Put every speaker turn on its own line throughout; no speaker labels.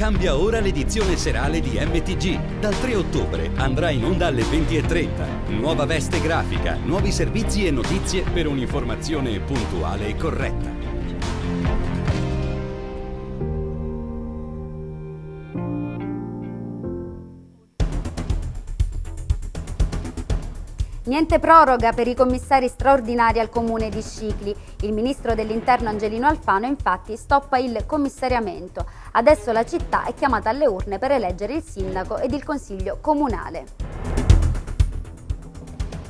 Cambia ora l'edizione serale di MTG. Dal 3 ottobre andrà in onda alle 20.30. Nuova veste grafica, nuovi servizi e notizie per un'informazione puntuale e corretta.
Niente proroga per i commissari straordinari al comune di Scicli. Il ministro dell'interno Angelino Alfano infatti stoppa il commissariamento. Adesso la città è chiamata alle urne per eleggere il sindaco ed il consiglio comunale.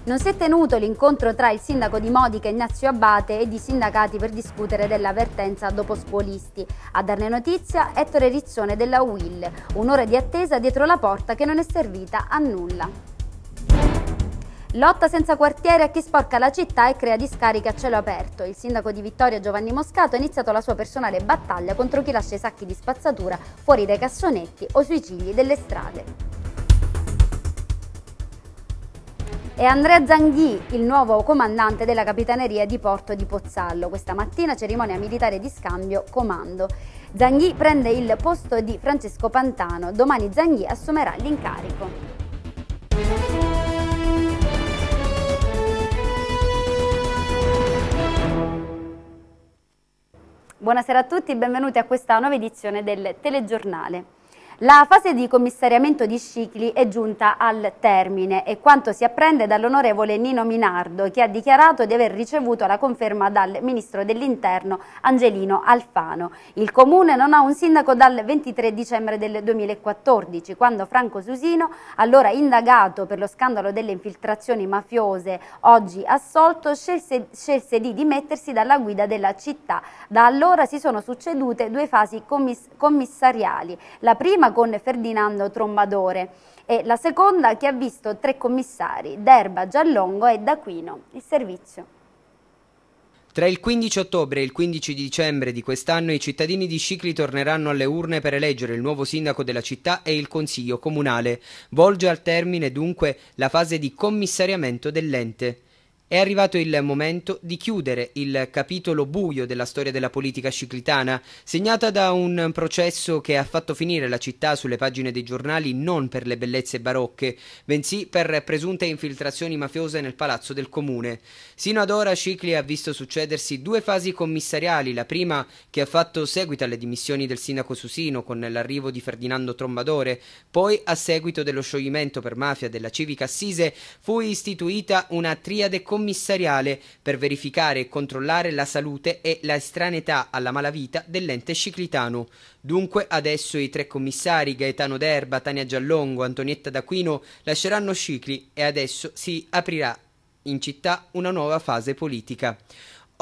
Non si è tenuto l'incontro tra il sindaco di Modica Ignazio Abate ed i sindacati per discutere dell'avvertenza dopo scuolisti. A darne notizia Ettore Rizzone della UIL, un'ora di attesa dietro la porta che non è servita a nulla. Lotta senza quartiere a chi sporca la città e crea discariche a cielo aperto. Il sindaco di Vittoria Giovanni Moscato ha iniziato la sua personale battaglia contro chi lascia i sacchi di spazzatura fuori dai cassonetti o sui cigli delle strade. È Andrea Zanghi, il nuovo comandante della Capitaneria di Porto di Pozzallo. Questa mattina cerimonia militare di scambio comando. Zanghi prende il posto di Francesco Pantano. Domani Zanghi assumerà l'incarico. Buonasera a tutti e benvenuti a questa nuova edizione del telegiornale. La fase di commissariamento di Scicli è giunta al termine e quanto si apprende dall'onorevole Nino Minardo che ha dichiarato di aver ricevuto la conferma dal ministro dell'interno Angelino Alfano. Il comune non ha un sindaco dal 23 dicembre del 2014 quando Franco Susino, allora indagato per lo scandalo delle infiltrazioni mafiose oggi assolto, scelse, scelse di dimettersi dalla guida della città. Da allora si sono succedute due fasi commiss commissariali. La prima con Ferdinando Trombadore e la seconda che ha visto tre commissari, Derba, Giallongo e D'Aquino, il servizio.
Tra il 15 ottobre e il 15 dicembre di quest'anno i cittadini di Scicli torneranno alle urne per eleggere il nuovo sindaco della città e il consiglio comunale. Volge al termine dunque la fase di commissariamento dell'ente. È arrivato il momento di chiudere il capitolo buio della storia della politica ciclitana, segnata da un processo che ha fatto finire la città sulle pagine dei giornali non per le bellezze barocche, bensì per presunte infiltrazioni mafiose nel palazzo del comune. Sino ad ora Cicli ha visto succedersi due fasi commissariali, la prima che ha fatto seguito alle dimissioni del sindaco Susino con l'arrivo di Ferdinando Trombadore, poi a seguito dello scioglimento per mafia della civica Assise fu istituita una triade commissariale commissariale per verificare e controllare la salute e la estraneità alla malavita dell'ente ciclitano. Dunque adesso i tre commissari Gaetano D'Erba, Tania Giallongo, Antonietta D'Aquino lasceranno Cicli e adesso si aprirà in città una nuova fase politica.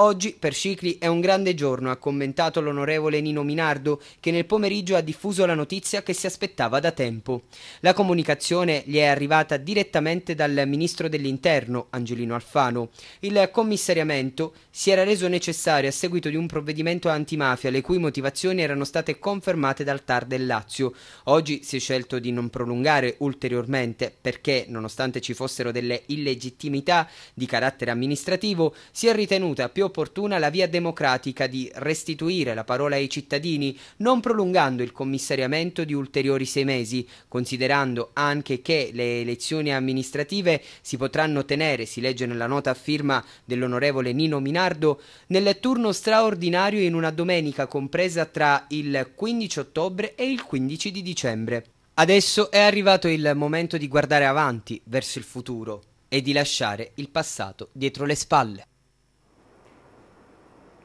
Oggi per Cicli è un grande giorno, ha commentato l'onorevole Nino Minardo, che nel pomeriggio ha diffuso la notizia che si aspettava da tempo. La comunicazione gli è arrivata direttamente dal ministro dell'Interno, Angelino Alfano. Il commissariamento si era reso necessario a seguito di un provvedimento antimafia, le cui motivazioni erano state confermate dal TAR del Lazio. Oggi si è scelto di non prolungare ulteriormente perché, nonostante ci fossero delle illegittimità di carattere amministrativo, si è ritenuta più opportuna la via democratica di restituire la parola ai cittadini, non prolungando il commissariamento di ulteriori sei mesi, considerando anche che le elezioni amministrative si potranno tenere, si legge nella nota a firma dell'onorevole Nino Minardo, nel turno straordinario in una domenica compresa tra il 15 ottobre e il 15 di dicembre. Adesso è arrivato il momento di guardare avanti, verso il futuro, e di lasciare il passato dietro le spalle.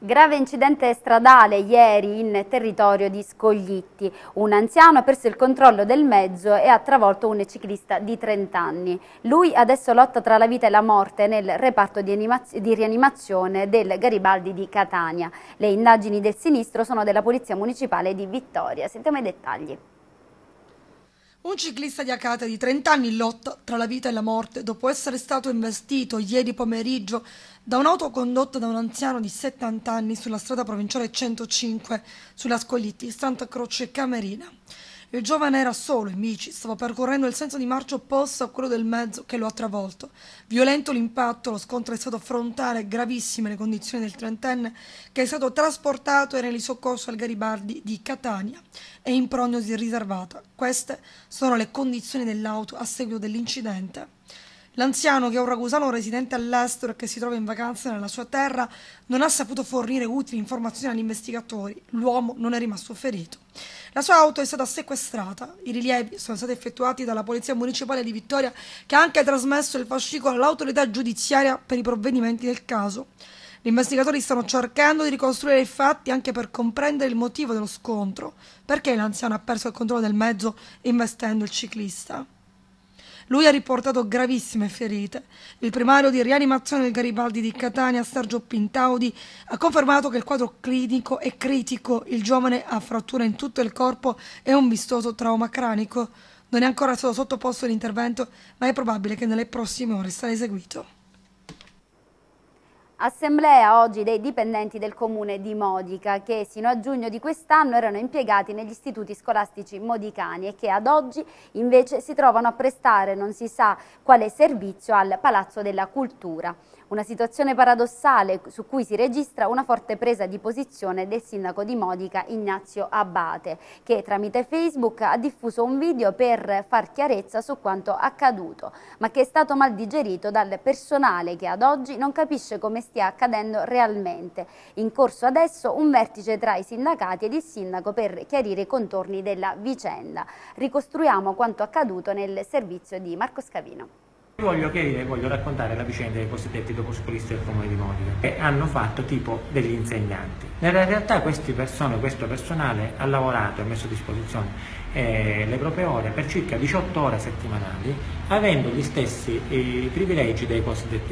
Grave incidente stradale ieri in territorio di Scoglitti. Un anziano ha perso il controllo del mezzo e ha travolto un ciclista di 30 anni. Lui adesso lotta tra la vita e la morte nel reparto di, rianimazione del Garibaldi di Catania. Le indagini del sinistro sono della Polizia Municipale di Vittoria. Sentiamo i dettagli.
Un ciclista di Acate di 30 anni lotta tra la vita e la morte dopo essere stato investito ieri pomeriggio da un'auto condotta da un anziano di 70 anni sulla strada provinciale 105 sulla Scoglitti, Santa Croce Camerina. Il giovane era solo in bici, stava percorrendo il senso di marcia opposto a quello del mezzo che lo ha travolto. Violento l'impatto, lo scontro è stato frontale gravissime le condizioni del trentenne che è stato trasportato e soccorso al Garibaldi di Catania e in prognosi riservata. Queste sono le condizioni dell'auto a seguito dell'incidente. L'anziano, che è un ragusano residente all'estero e che si trova in vacanza nella sua terra, non ha saputo fornire utili informazioni agli investigatori. L'uomo non è rimasto ferito. La sua auto è stata sequestrata. I rilievi sono stati effettuati dalla Polizia Municipale di Vittoria, che ha anche trasmesso il fascicolo all'autorità giudiziaria per i provvedimenti del caso. Gli investigatori stanno cercando di ricostruire i fatti anche per comprendere il motivo dello scontro, perché l'anziano ha perso il controllo del mezzo investendo il ciclista. Lui ha riportato gravissime ferite. Il primario di rianimazione del Garibaldi di Catania, Sergio Pintaudi, ha confermato che il quadro clinico è critico. Il giovane ha frattura in tutto il corpo e un vistoso trauma cranico. Non è ancora stato sottoposto all'intervento, ma è probabile che nelle prossime ore sarà eseguito.
Assemblea oggi dei dipendenti del comune di Modica che sino a giugno di quest'anno erano impiegati negli istituti scolastici modicani e che ad oggi invece si trovano a prestare non si sa quale servizio al Palazzo della Cultura. Una situazione paradossale su cui si registra una forte presa di posizione del sindaco di Modica Ignazio Abate, che tramite Facebook ha diffuso un video per far chiarezza su quanto accaduto, ma che è stato mal digerito dal personale che ad oggi non capisce come stia accadendo realmente. In corso adesso un vertice tra i sindacati ed il sindaco per chiarire i contorni della vicenda. Ricostruiamo quanto accaduto nel servizio di Marco Scavino.
Voglio chiarire, eh, voglio raccontare la vicenda dei cosiddetti doposcolisti del comune di Modica, che hanno fatto tipo degli insegnanti. Nella realtà queste persone, questo personale ha lavorato ha messo a disposizione eh, le proprie ore per circa 18 ore settimanali, avendo gli stessi eh, privilegi dei,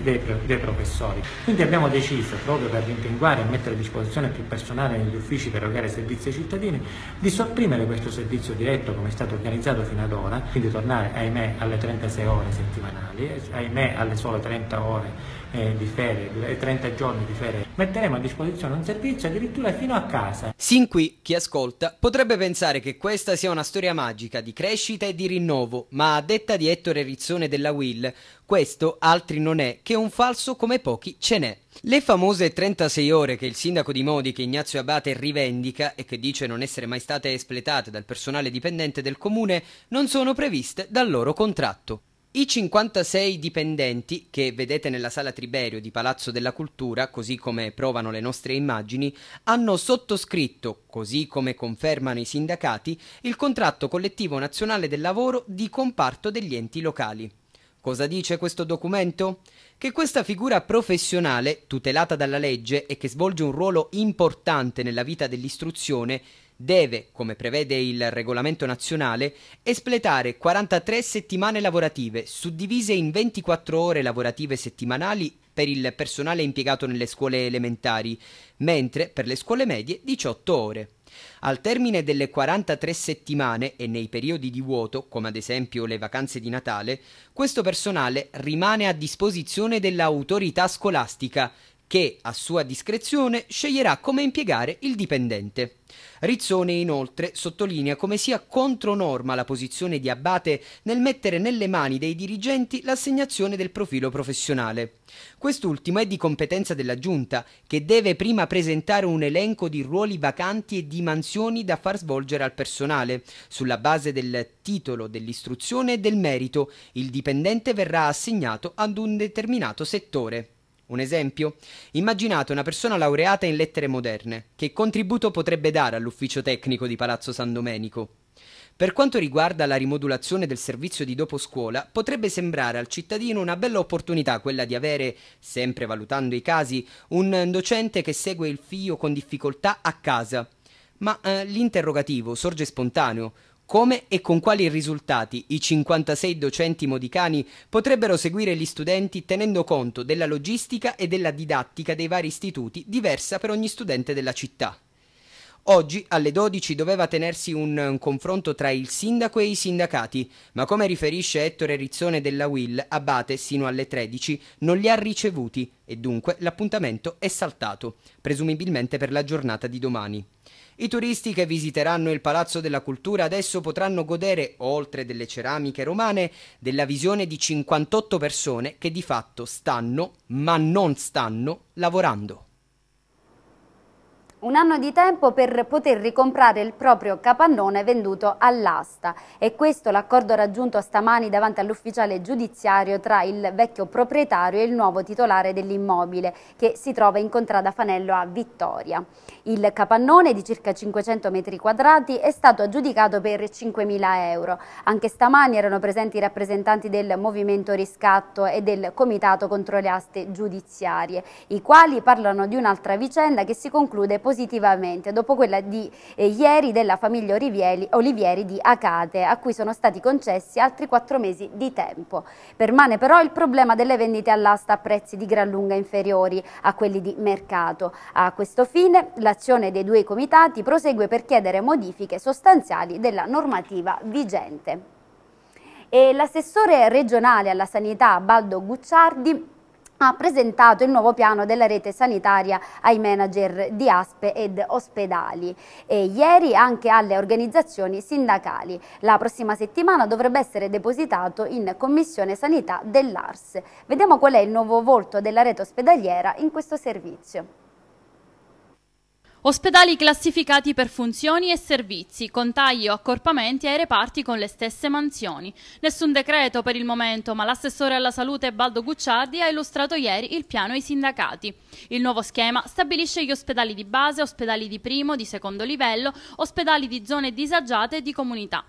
dei, dei, professori. Quindi abbiamo deciso, proprio per rimpinguare e mettere a disposizione più personale negli uffici per erogare servizi ai cittadini, di sopprimere questo servizio diretto come è stato organizzato fino ad ora, quindi tornare, ahimè,
alle 36 ore settimanali, ahimè, alle sole 30 ore eh, di ferie, 30 giorni di ferie. Metteremo a disposizione un servizio addirittura fino a casa. Sin qui chi ascolta potrebbe pensare che questa sia una storia magica di crescita e di rinnovo, ma a detta di Ettore Rizzone della Will, questo altri non è che un falso come pochi ce n'è. Le famose 36 ore che il sindaco di Modiche Ignazio Abate rivendica e che dice non essere mai state espletate dal personale dipendente del comune non sono previste dal loro contratto. I 56 dipendenti che vedete nella sala Triberio di Palazzo della Cultura, così come provano le nostre immagini, hanno sottoscritto, così come confermano i sindacati, il contratto collettivo nazionale del lavoro di comparto degli enti locali. Cosa dice questo documento? Che questa figura professionale, tutelata dalla legge e che svolge un ruolo importante nella vita dell'istruzione, deve, come prevede il regolamento nazionale, espletare 43 settimane lavorative, suddivise in 24 ore lavorative settimanali per il personale impiegato nelle scuole elementari, mentre per le scuole medie 18 ore. Al termine delle 43 settimane e nei periodi di vuoto, come ad esempio le vacanze di Natale, questo personale rimane a disposizione dell'autorità scolastica che, a sua discrezione, sceglierà come impiegare il dipendente. Rizzone inoltre sottolinea come sia contronorma la posizione di Abate nel mettere nelle mani dei dirigenti l'assegnazione del profilo professionale. Quest'ultimo è di competenza della Giunta, che deve prima presentare un elenco di ruoli vacanti e di mansioni da far svolgere al personale, sulla base del titolo, dell'istruzione e del merito. Il dipendente verrà assegnato ad un determinato settore. Un esempio? Immaginate una persona laureata in lettere moderne. Che contributo potrebbe dare all'ufficio tecnico di Palazzo San Domenico? Per quanto riguarda la rimodulazione del servizio di dopo scuola, potrebbe sembrare al cittadino una bella opportunità quella di avere, sempre valutando i casi, un docente che segue il figlio con difficoltà a casa. Ma eh, l'interrogativo sorge spontaneo. Come e con quali risultati i 56 docenti modicani potrebbero seguire gli studenti tenendo conto della logistica e della didattica dei vari istituti diversa per ogni studente della città? Oggi alle 12 doveva tenersi un, un, confronto tra il sindaco e i sindacati, ma come riferisce Ettore Rizzone della Will, Abate sino alle 13 non li ha ricevuti e dunque l'appuntamento è saltato, presumibilmente per la giornata di domani. I turisti che visiteranno il Palazzo della Cultura adesso potranno godere, oltre delle ceramiche romane, della visione di 58 persone che di fatto stanno, ma non stanno, lavorando
un anno di tempo per poter ricomprare il proprio capannone venduto all'asta. E questo l'accordo raggiunto stamani davanti all'ufficiale giudiziario tra il vecchio proprietario e il nuovo titolare dell'immobile, che si trova in contrada Fanello a Vittoria. Il capannone di circa 500 metri quadrati è stato aggiudicato per 5.000 euro. Anche stamani erano presenti i rappresentanti del Movimento Riscatto e del Comitato contro le aste giudiziarie, i quali parlano di un'altra vicenda che si conclude positivamente positivamente dopo quella di eh, ieri della famiglia Olivieri, Olivieri di Acate, a cui sono stati concessi altri quattro mesi di tempo. Permane però il problema delle vendite all'asta a prezzi di gran lunga inferiori a quelli di mercato. A questo fine l'azione dei due comitati prosegue per chiedere modifiche sostanziali della normativa vigente. l'assessore regionale alla sanità Baldo Gucciardi ha presentato il nuovo piano della rete sanitaria ai manager di ASPE ed ospedali e ieri anche alle organizzazioni sindacali. La prossima settimana dovrebbe essere depositato in Commissione Sanità dell'ARS. Vediamo qual è il nuovo volto della rete ospedaliera in
questo servizio. Ospedali classificati per funzioni e servizi, con tagli o accorpamenti ai reparti con le stesse mansioni. Nessun decreto per il momento, ma l'assessore alla salute Baldo Gucciardi ha illustrato ieri il piano ai sindacati. Il nuovo schema stabilisce gli ospedali di base, ospedali di primo, di secondo livello, ospedali di zone disagiate e di comunità.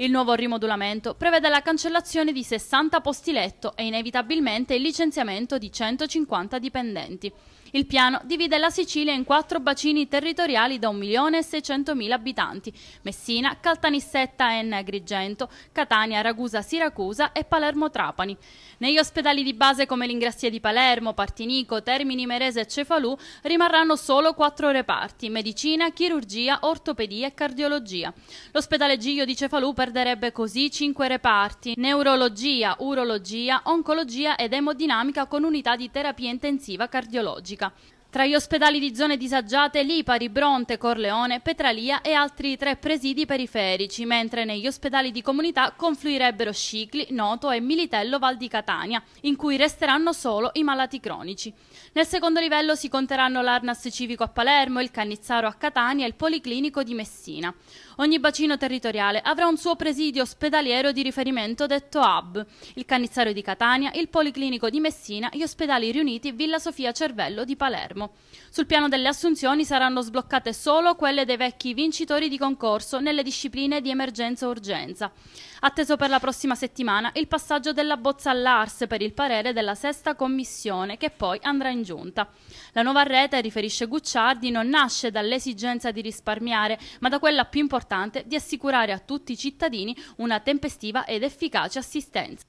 Il nuovo rimodulamento prevede la cancellazione di 60 posti letto e inevitabilmente il licenziamento di 150 dipendenti. Il piano divide la Sicilia in quattro bacini territoriali da 1.600.000 abitanti, Messina, Caltanissetta, Enna, Agrigento, Catania, Ragusa, Siracusa e Palermo-Trapani. Negli ospedali di base come l'ingrassia di Palermo, Partinico, Termini Merese e Cefalù rimarranno solo quattro reparti, medicina, chirurgia, ortopedia e cardiologia. L'ospedale Giglio di Cefalù perderebbe così cinque reparti, neurologia, urologia, oncologia ed emodinamica con unità di terapia intensiva cardiologica chirurgica. Tra gli ospedali di zone disagiate, Lipari, Bronte, Corleone, Petralia e altri tre presidi periferici, mentre negli ospedali di comunità confluirebbero Scicli, Noto e Militello Val di Catania, in cui resteranno solo i malati cronici. Nel secondo livello si conteranno l'Arnas Civico a Palermo, il Cannizzaro a Catania e il Policlinico di Messina. Ogni bacino territoriale avrà un suo presidio ospedaliero di riferimento detto hub, il Cannizzaro di Catania, il Policlinico di Messina, gli ospedali riuniti Villa Sofia Cervello di Palermo. Sul piano delle assunzioni saranno sbloccate solo quelle dei vecchi vincitori di concorso nelle discipline di emergenza-urgenza. Atteso per la prossima settimana il passaggio della bozza all'ARS per il parere della sesta commissione, che poi andrà in giunta. La nuova rete, riferisce Gucciardi, non nasce dall'esigenza di risparmiare, ma da quella più importante di assicurare a tutti i cittadini una tempestiva ed efficace assistenza.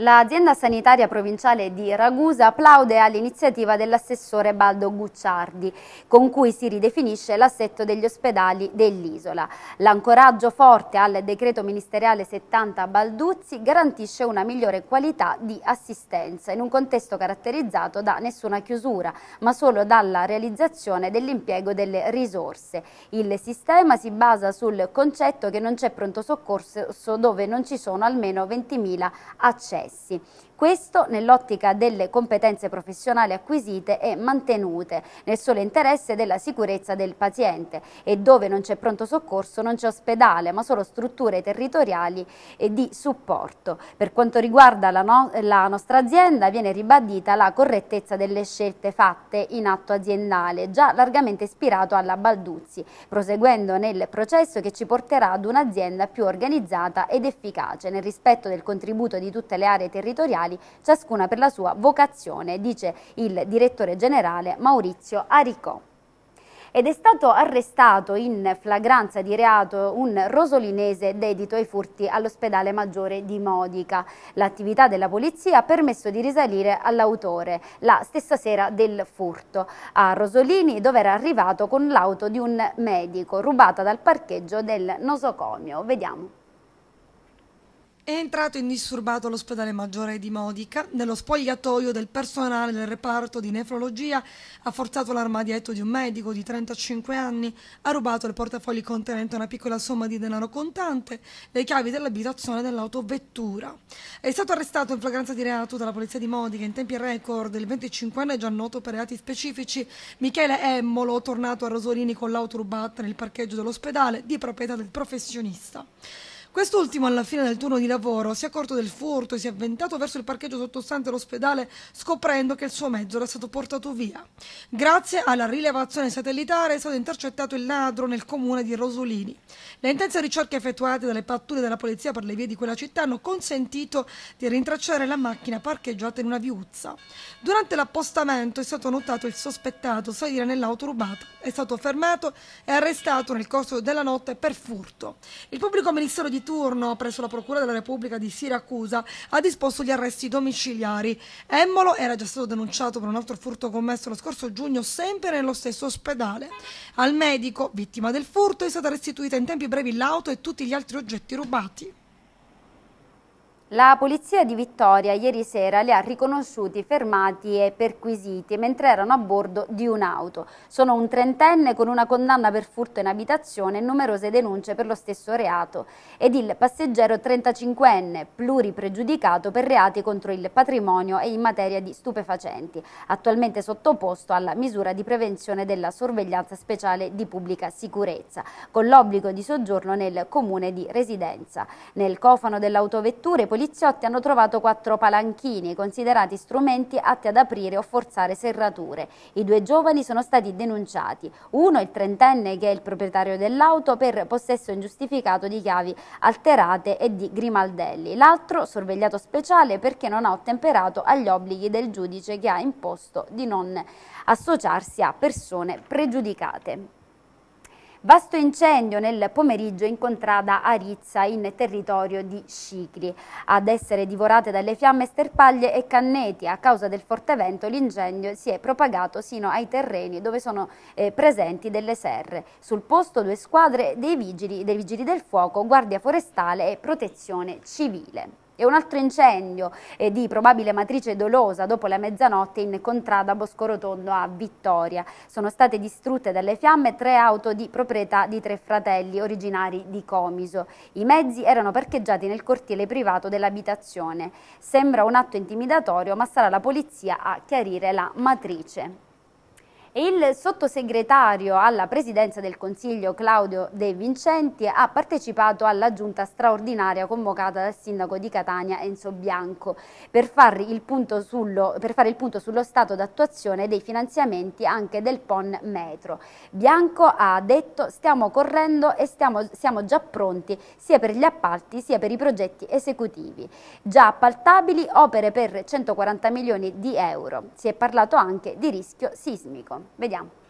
L'azienda sanitaria provinciale di Ragusa applaude all'iniziativa dell'assessore Baldo Gucciardi, con cui si ridefinisce l'assetto degli ospedali dell'isola. L'ancoraggio forte al decreto ministeriale 70 Balduzzi garantisce una migliore qualità di assistenza in un contesto caratterizzato da nessuna chiusura, ma solo dalla realizzazione dell'impiego delle risorse. Il sistema si basa sul concetto che non c'è pronto soccorso dove non ci sono almeno 20.000 accessi interessi. Questo nell'ottica delle competenze professionali acquisite e mantenute, nel solo interesse della sicurezza del paziente e dove non c'è pronto soccorso non c'è ospedale, ma solo strutture territoriali e di supporto. Per quanto riguarda la, no la nostra azienda viene ribadita la correttezza delle scelte fatte in atto aziendale, già largamente ispirato alla Balduzzi, proseguendo nel processo che ci porterà ad un'azienda più organizzata ed efficace nel rispetto del contributo di tutte le aree territoriali professionali, ciascuna per la sua vocazione, dice il direttore generale Maurizio Aricò ed è stato arrestato in flagranza di reato un rosolinese dedito ai furti all'ospedale maggiore di Modica. L'attività della polizia ha permesso di risalire all'autore la stessa sera del furto a Rosolini dove era arrivato con l'auto di un medico rubata dal parcheggio del nosocomio. Vediamo.
È entrato indisturbato all'ospedale maggiore di Modica. Nello spogliatoio del personale del reparto di nefrologia ha forzato l'armadietto di un medico di 35 anni, ha rubato il portafogli contenente una piccola somma di denaro contante, le chiavi dell'abitazione dell'autovettura. È stato arrestato in flagranza di reato dalla polizia di Modica in tempi record il 25enne già noto per reati specifici Michele Emmolo, tornato a Rosolini con l'auto rubata nel parcheggio dell'ospedale di proprietà del professionista. Quest'ultimo, alla fine del turno di lavoro, si è accorto del furto e si è avventato verso il parcheggio sottostante l'ospedale, scoprendo che il suo mezzo era stato portato via. Grazie alla rilevazione satellitare è stato intercettato il ladro nel comune di Rosolini. Le intense ricerche effettuate dalle pattuglie della polizia per le vie di quella città hanno consentito di rintracciare la macchina parcheggiata in una viuzza. Durante l'appostamento è stato notato il sospettato salire nell'auto rubata. È stato fermato e arrestato nel corso della notte per furto. Il pubblico ministero di turno presso la Procura della Repubblica di Siracusa ha disposto gli arresti domiciliari. Emmolo era già stato denunciato per un altro furto commesso lo scorso giugno sempre nello stesso ospedale. Al medico, vittima del furto, è stata restituita in tempi brevi l'auto e tutti gli altri oggetti rubati.
La polizia di Vittoria ieri sera li ha riconosciuti, fermati e perquisiti mentre erano a bordo di un'auto. Sono un trentenne con una condanna per furto in abitazione e numerose denunce per lo stesso reato ed il passeggero 35enne, pluripregiudicato per reati contro il patrimonio e in materia di stupefacenti, attualmente sottoposto alla misura di prevenzione della sorveglianza speciale di pubblica sicurezza, con l'obbligo di soggiorno nel comune di residenza. Nel cofano dell'autovettura poliziotti hanno trovato quattro palanchini, considerati strumenti atti ad aprire o forzare serrature. I due giovani sono stati denunciati. Uno, il trentenne, che è il proprietario dell'auto, per possesso ingiustificato di chiavi alterate e di grimaldelli. L'altro, sorvegliato speciale, perché non ha ottemperato agli obblighi del giudice che ha imposto di non associarsi a persone pregiudicate. Vasto incendio nel pomeriggio in contrada Arizza in territorio di Scicli. Ad essere divorate dalle fiamme Sterpaglie e Canneti. A causa del forte vento l'incendio si è propagato sino ai terreni dove sono eh, presenti delle serre. Sul posto due squadre dei vigili, dei vigili del fuoco, guardia forestale e protezione civile e un altro incendio eh, di probabile matrice dolosa dopo la mezzanotte in contrada Bosco Rotondo a Vittoria. Sono state distrutte dalle fiamme tre auto di proprietà di tre fratelli originari di Comiso. I mezzi erano parcheggiati nel cortile privato dell'abitazione. Sembra un atto intimidatorio ma sarà la polizia a chiarire la matrice. Il sottosegretario alla presidenza del Consiglio Claudio De Vincenti ha partecipato alla giunta straordinaria convocata dal sindaco di Catania Enzo Bianco per fare il punto sullo, il punto sullo stato d'attuazione dei finanziamenti anche del PON Metro. Bianco ha detto stiamo correndo e stiamo, siamo già pronti sia per gli appalti sia per i progetti esecutivi. Già appaltabili opere per 140 milioni di euro. Si è parlato anche di rischio sismico. Vediamo.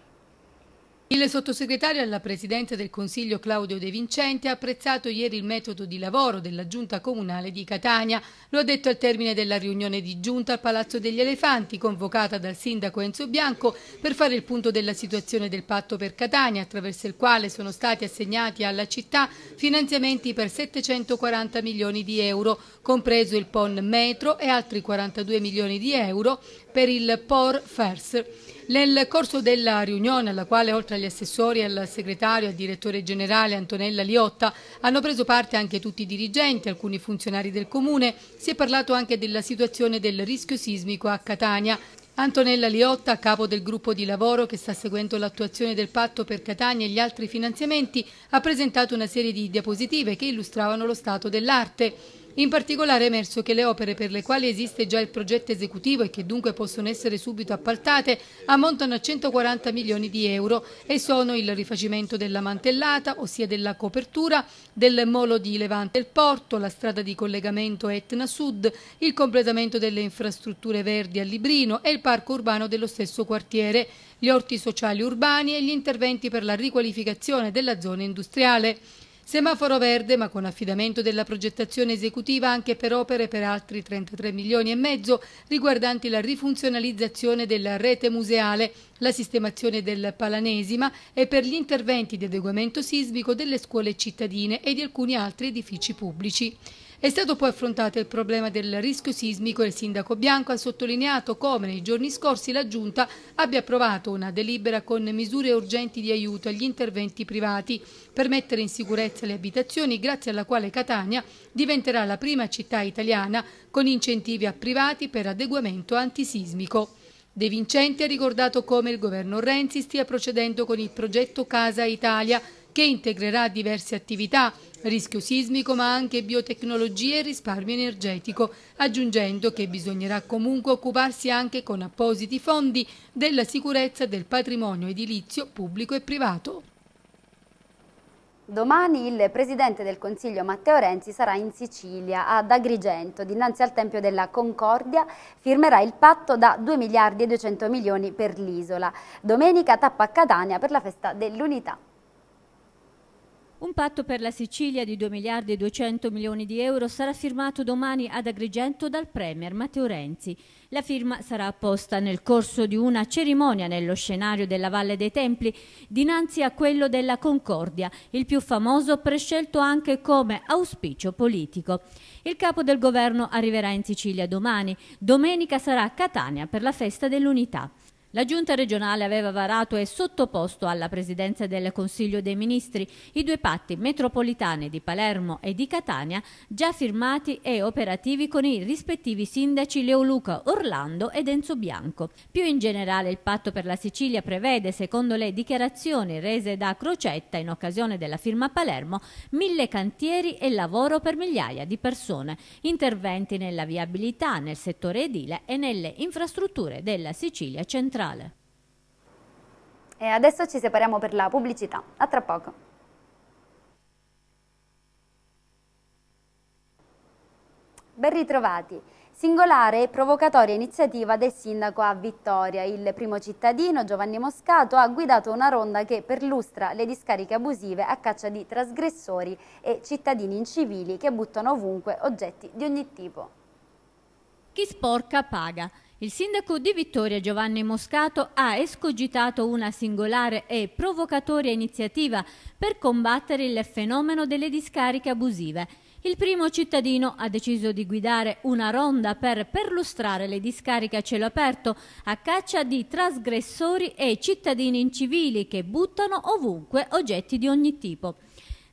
Il sottosegretario alla Presidenza del Consiglio Claudio De Vincenti ha apprezzato ieri il metodo di lavoro della Giunta Comunale di Catania. Lo ha detto al termine della riunione di Giunta al Palazzo degli Elefanti, convocata dal sindaco Enzo Bianco per fare il punto della situazione del patto per Catania, attraverso il quale sono stati assegnati alla città finanziamenti per 740 milioni di euro, compreso il PON Metro e altri 42 milioni di euro per il POR FERS. Nel corso della riunione, alla quale oltre agli assessori, al segretario e al direttore generale Antonella Liotta hanno preso parte anche tutti i dirigenti, alcuni funzionari del comune, si è parlato anche della situazione del rischio sismico a Catania. Antonella Liotta, capo del gruppo di lavoro che sta seguendo l'attuazione del patto per Catania e gli altri finanziamenti, ha presentato una serie di diapositive che illustravano lo stato dell'arte. In particolare è emerso che le opere per le quali esiste già il progetto esecutivo e che dunque possono essere subito appaltate ammontano a 140 milioni di euro e sono il rifacimento della mantellata, ossia della copertura, del molo di Levante del Porto, la strada di collegamento Etna Sud, il completamento delle infrastrutture verdi a Librino e il parco urbano dello stesso quartiere, gli orti sociali urbani e gli interventi per la riqualificazione della zona industriale. Semaforo verde, ma con affidamento della progettazione esecutiva anche per opere per altri 33 milioni e mezzo riguardanti la rifunzionalizzazione della rete museale, la sistemazione del Palanesima e per gli interventi di adeguamento sismico delle scuole cittadine e di alcuni altri edifici pubblici. È stato poi affrontato il problema del rischio sismico e il sindaco Bianco ha sottolineato come nei giorni scorsi la Giunta abbia approvato una delibera con misure urgenti di aiuto agli interventi privati per mettere in sicurezza le abitazioni grazie alla quale Catania diventerà la prima città italiana con incentivi a privati per adeguamento antisismico. De Vincenti ha ricordato come il governo Renzi stia procedendo con il progetto Casa Italia che integrerà diverse attività rischio sismico ma anche biotecnologie e risparmio energetico, aggiungendo che bisognerà comunque occuparsi anche con appositi fondi della sicurezza del patrimonio edilizio pubblico e privato.
Domani il Presidente del Consiglio Matteo Renzi sarà in Sicilia, ad Agrigento, dinanzi al Tempio della Concordia, firmerà il patto da 2 miliardi e 200 milioni per l'isola. Domenica tappa a Catania per la festa dell'unità.
Un patto per la Sicilia di 2 miliardi e 200 milioni di euro sarà firmato domani ad Agrigento dal Premier Matteo Renzi. La firma sarà apposta nel corso di una cerimonia nello scenario della Valle dei Templi, dinanzi a quello della Concordia, il più famoso prescelto anche come auspicio politico. Il capo del governo arriverà in Sicilia domani. Domenica sarà a Catania per la festa dell'unità. La Giunta regionale aveva varato e sottoposto alla Presidenza del Consiglio dei Ministri i due patti metropolitani di Palermo e di Catania già firmati e operativi con i rispettivi sindaci Leoluca Orlando ed Enzo Bianco. Più in generale il patto per la Sicilia prevede, secondo le dichiarazioni rese da Crocetta in occasione della firma a Palermo, mille cantieri e lavoro per migliaia di persone, interventi nella viabilità, nel settore edile e nelle infrastrutture della Sicilia centrale
culturale. E adesso ci separiamo per la pubblicità. A tra poco. Ben ritrovati. Singolare e provocatoria iniziativa del sindaco a Vittoria. Il primo cittadino, Giovanni Moscato, ha guidato una ronda che perlustra le discariche abusive a caccia di trasgressori e cittadini incivili che buttano ovunque oggetti di ogni tipo.
Chi sporca paga. Il sindaco di Vittoria Giovanni Moscato ha escogitato una singolare e provocatoria iniziativa per combattere il fenomeno delle discariche abusive. Il primo cittadino ha deciso di guidare una ronda per perlustrare le discariche a cielo aperto a caccia di trasgressori e cittadini incivili che buttano ovunque oggetti di ogni tipo.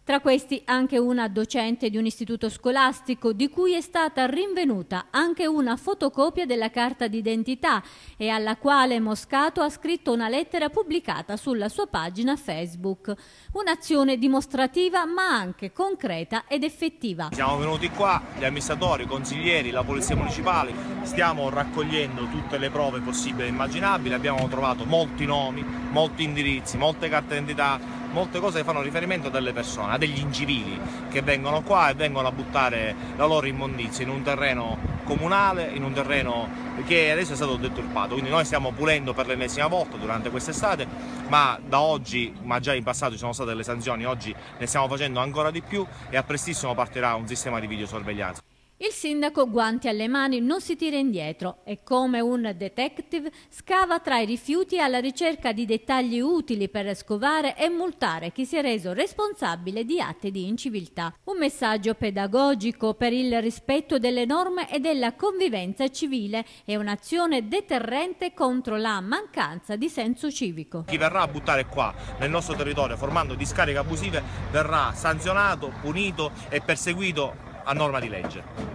Tra questi anche una docente di un istituto scolastico di cui è stata rinvenuta anche una fotocopia della carta d'identità e alla quale Moscato ha scritto una lettera pubblicata sulla sua pagina Facebook. Un'azione dimostrativa ma anche concreta ed effettiva. Siamo venuti qua, gli amministratori, i consiglieri, la polizia municipale, stiamo raccogliendo tutte le prove possibili e immaginabili, abbiamo trovato molti nomi, molti indirizzi, molte carte d'identità molte cose fanno riferimento a delle persone, a degli incivili che vengono qua e vengono a buttare la loro immondizia in un terreno comunale, in un terreno che adesso è stato deturpato, quindi noi stiamo pulendo per l'ennesima volta durante quest'estate, ma da oggi, ma già in passato ci sono state le sanzioni, oggi ne stiamo facendo ancora di più e a prestissimo partirà un sistema di videosorveglianza. Il sindaco, guanti alle mani, non si tira indietro e come un detective scava tra i rifiuti alla ricerca di dettagli utili per scovare e multare chi si è reso responsabile di atti di inciviltà. Un messaggio pedagogico per il rispetto delle norme e della convivenza civile e un'azione deterrente contro la mancanza di senso civico. Chi verrà a buttare qua nel nostro territorio formando discariche abusive verrà sanzionato, punito e perseguito a norma di legge.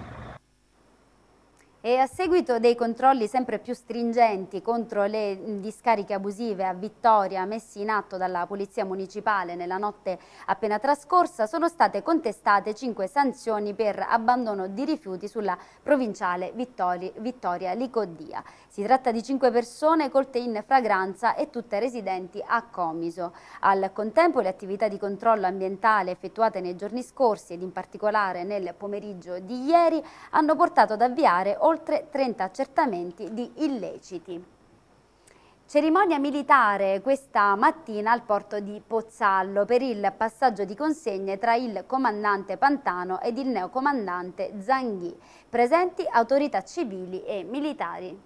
E a seguito dei controlli sempre più stringenti contro le discariche abusive a Vittoria messi in atto dalla Polizia Municipale nella notte appena trascorsa, sono state contestate cinque sanzioni per abbandono di rifiuti sulla provinciale Vittoria Licodia. Si tratta di cinque persone colte in fragranza e tutte residenti a Comiso. Al contempo le attività di controllo ambientale effettuate nei giorni scorsi ed in particolare nel pomeriggio di ieri hanno portato ad avviare oltre oltre 30 accertamenti di illeciti. Cerimonia militare questa mattina al porto di Pozzallo per il passaggio di consegne tra il comandante Pantano ed il neocomandante Zanghi, presenti autorità civili e militari.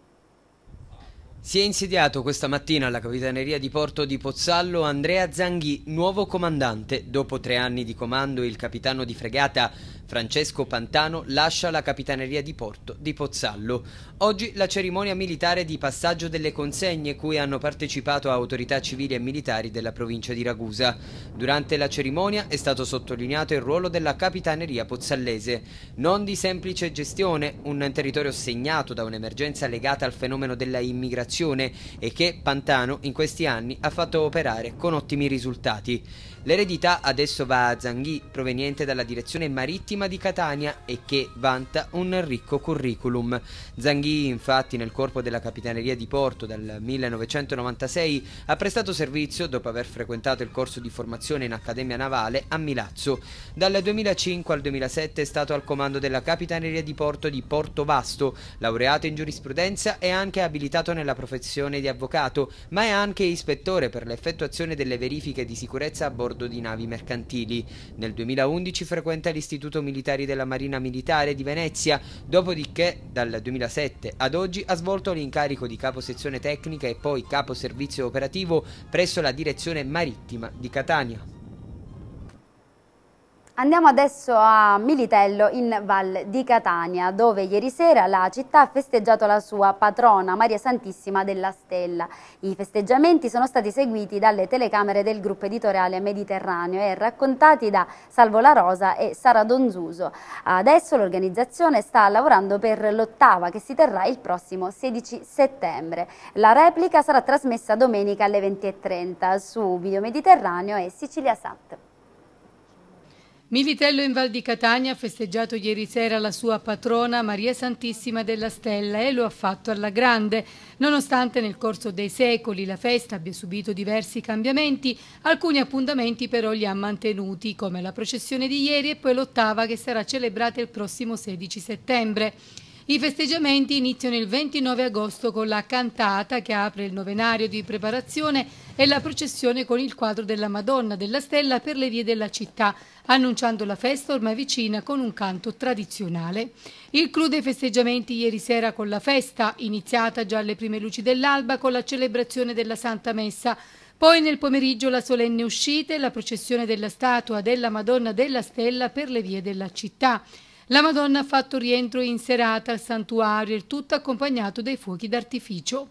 Si è insediato questa mattina alla Capitaneria di Porto di Pozzallo Andrea Zanghi, nuovo comandante. Dopo tre anni di comando, il capitano di fregata Francesco Pantano lascia la Capitaneria di Porto di Pozzallo. Oggi la cerimonia militare di passaggio delle consegne cui hanno partecipato autorità civili e militari della provincia di Ragusa. Durante la cerimonia è stato sottolineato il ruolo della Capitaneria pozzallese, non di semplice gestione, un territorio segnato da un'emergenza legata al fenomeno della immigrazione e che Pantano in questi anni ha fatto operare con ottimi risultati. L'eredità adesso va a Zanghi, proveniente dalla direzione marittima di Catania e che vanta un ricco curriculum. Zanghi, infatti, nel corpo della Capitaneria di Porto dal 1996 ha prestato servizio dopo aver frequentato il corso di formazione in Accademia Navale a Milazzo. Dal 2005 al 2007 è stato al comando della Capitaneria di Porto di Porto Vasto, laureato in giurisprudenza e anche abilitato nella professione di avvocato, ma è anche ispettore per l'effettuazione delle verifiche di sicurezza a bordo bordo di navi mercantili. Nel 2011 frequenta l'Istituto Militare della Marina Militare di Venezia, dopodiché dal 2007 ad oggi ha svolto l'incarico di capo sezione tecnica e poi capo servizio operativo presso la direzione marittima di Catania.
Andiamo adesso a Militello in Val di Catania, dove ieri sera la città ha festeggiato la sua patrona Maria Santissima della Stella. I festeggiamenti sono stati seguiti dalle telecamere del gruppo editoriale Mediterraneo e raccontati da Salvo La Rosa e Sara Donzuso. Adesso l'organizzazione sta lavorando per l'ottava che si terrà il prossimo 16 settembre. La replica sarà trasmessa domenica alle 20.30 su Video Mediterraneo e Sicilia Sat.
Militello in Val di Catania ha festeggiato ieri sera la sua patrona Maria Santissima della Stella e lo ha fatto alla grande. Nonostante nel corso dei secoli la festa abbia subito diversi cambiamenti, alcuni appuntamenti però li ha mantenuti, come la processione di ieri e poi l'ottava che sarà celebrata il prossimo 16 settembre. I festeggiamenti iniziano il 29 agosto con la cantata che apre il novenario di preparazione e la processione con il quadro della Madonna della Stella per le vie della città, annunciando la festa ormai vicina con un canto tradizionale. Il clou dei festeggiamenti ieri sera con la festa, iniziata già alle prime luci dell'alba con la celebrazione della Santa Messa, poi nel pomeriggio la solenne uscita e la processione della statua della Madonna della Stella per le vie della città. La Madonna ha fatto rientro in serata al santuario, il tutto accompagnato dai fuochi d'artificio.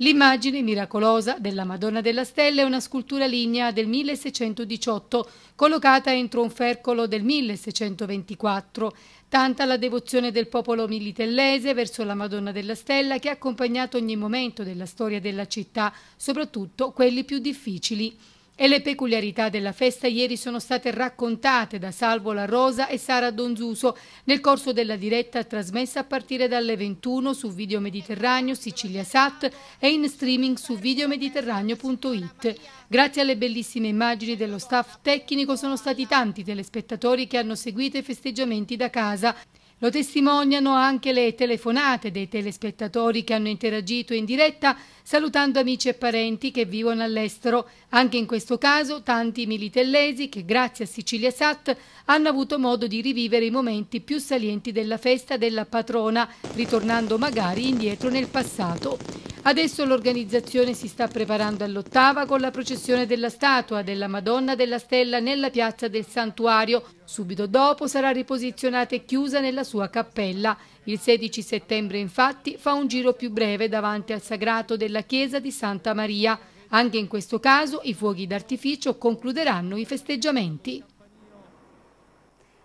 L'immagine miracolosa della Madonna della Stella è una scultura lignea del 1618, collocata entro un fercolo del 1624. Tanta la devozione del popolo militellese verso la Madonna della Stella che ha accompagnato ogni momento della storia della città, soprattutto quelli più difficili. E le peculiarità della festa ieri sono state raccontate da Salvo La Rosa e Sara Donzuso nel corso della diretta trasmessa a partire dalle 21 su Video Mediterraneo, Sicilia Sat e in streaming su videomediterraneo.it. Grazie alle bellissime immagini dello staff tecnico sono stati tanti telespettatori che hanno seguito i festeggiamenti da casa. Lo testimoniano anche le telefonate dei telespettatori che hanno interagito in diretta salutando amici e parenti che vivono all'estero. Anche in questo caso tanti militellesi che grazie a Sicilia Sat hanno avuto modo di rivivere i momenti più salienti della festa della patrona, ritornando magari indietro nel passato. Adesso l'organizzazione si sta preparando all'ottava con la processione della statua della Madonna della Stella nella piazza del Santuario Subito dopo sarà riposizionata e chiusa nella sua cappella. Il 16 settembre infatti fa un giro più breve davanti al sagrato della chiesa di Santa Maria. Anche in questo caso i fuochi d'artificio concluderanno i festeggiamenti.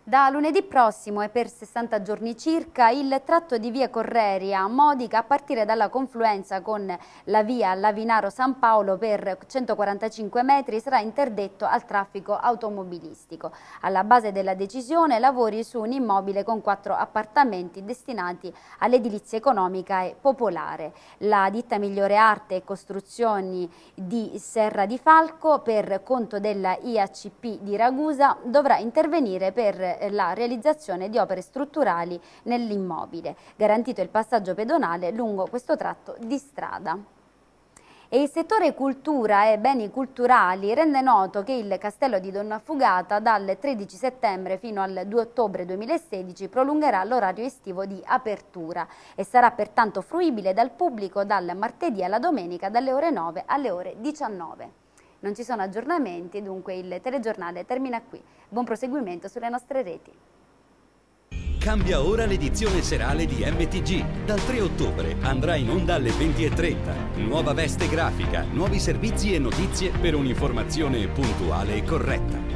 Da lunedì prossimo e per 60 giorni circa il tratto di via Correria a Modica a partire dalla confluenza con la via Lavinaro San Paolo per 145 metri sarà interdetto al traffico automobilistico. Alla base della decisione lavori su un immobile con quattro appartamenti destinati all'edilizia economica e popolare. La ditta Migliore Arte e Costruzioni di Serra di Falco per conto della IACP di Ragusa dovrà intervenire per eh, la realizzazione di opere strutturali nell'immobile, garantito il passaggio pedonale lungo questo tratto di strada. E il settore cultura e beni culturali rende noto che il castello di Donna Fugata dal 13 settembre fino al 2 ottobre 2016 prolungherà l'orario estivo di apertura e sarà pertanto fruibile dal pubblico dal martedì alla domenica dalle ore 9 alle ore 19. Non ci sono aggiornamenti, dunque il telegiornale termina qui. Buon proseguimento sulle nostre reti.
Cambia ora l'edizione serale di MTG. Dal 3 ottobre andrà in onda alle 20.30. Nuova veste grafica, nuovi servizi e notizie per un'informazione puntuale e corretta.